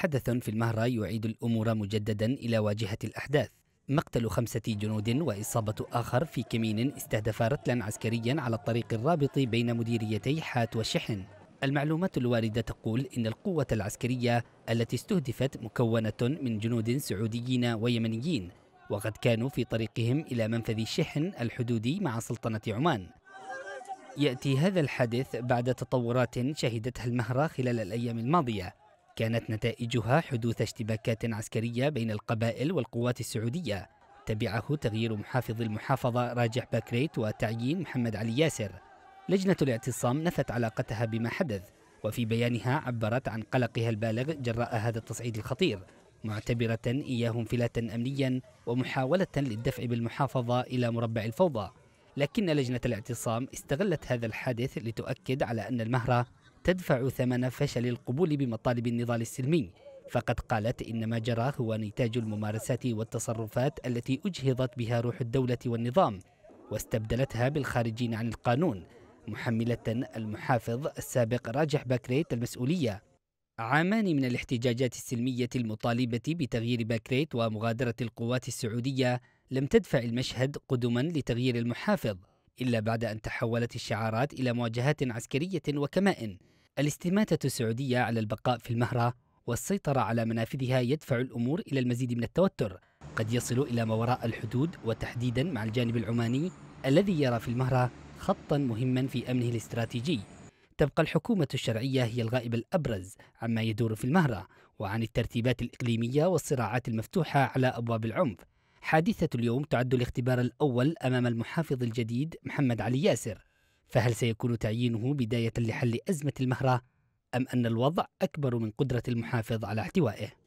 حدث في المهرة يعيد الأمور مجددا إلى واجهة الأحداث مقتل خمسة جنود وإصابة آخر في كمين استهدف رتلا عسكريا على الطريق الرابط بين مديريتي حات وشحن المعلومات الواردة تقول إن القوة العسكرية التي استهدفت مكونة من جنود سعوديين ويمنيين وقد كانوا في طريقهم إلى منفذ شحن الحدودي مع سلطنة عمان يأتي هذا الحدث بعد تطورات شهدتها المهرة خلال الأيام الماضية كانت نتائجها حدوث اشتباكات عسكرية بين القبائل والقوات السعودية تبعه تغيير محافظ المحافظة راجح باكريت وتعيين محمد علي ياسر لجنة الاعتصام نفت علاقتها بما حدث وفي بيانها عبرت عن قلقها البالغ جراء هذا التصعيد الخطير معتبرة إياه انفلاتا أمنيا ومحاولة للدفع بالمحافظة إلى مربع الفوضى لكن لجنة الاعتصام استغلت هذا الحادث لتؤكد على أن المهرة تدفع ثمن فشل القبول بمطالب النضال السلمي فقد قالت إن ما جرى هو نتاج الممارسات والتصرفات التي أجهضت بها روح الدولة والنظام واستبدلتها بالخارجين عن القانون محملة المحافظ السابق راجح باكريت المسؤولية عامان من الاحتجاجات السلمية المطالبة بتغيير باكريت ومغادرة القوات السعودية لم تدفع المشهد قدما لتغيير المحافظ إلا بعد أن تحولت الشعارات إلى مواجهات عسكرية وكمائن الاستماتة السعودية على البقاء في المهرة والسيطرة على منافذها يدفع الأمور إلى المزيد من التوتر قد يصل إلى ما وراء الحدود وتحديدا مع الجانب العماني الذي يرى في المهرة خطا مهما في أمنه الاستراتيجي تبقى الحكومة الشرعية هي الغائب الأبرز عما يدور في المهرة وعن الترتيبات الإقليمية والصراعات المفتوحة على أبواب العنف حادثة اليوم تعد الاختبار الأول أمام المحافظ الجديد محمد علي ياسر فهل سيكون تعيينه بداية لحل أزمة المهرة أم أن الوضع أكبر من قدرة المحافظ على احتوائه؟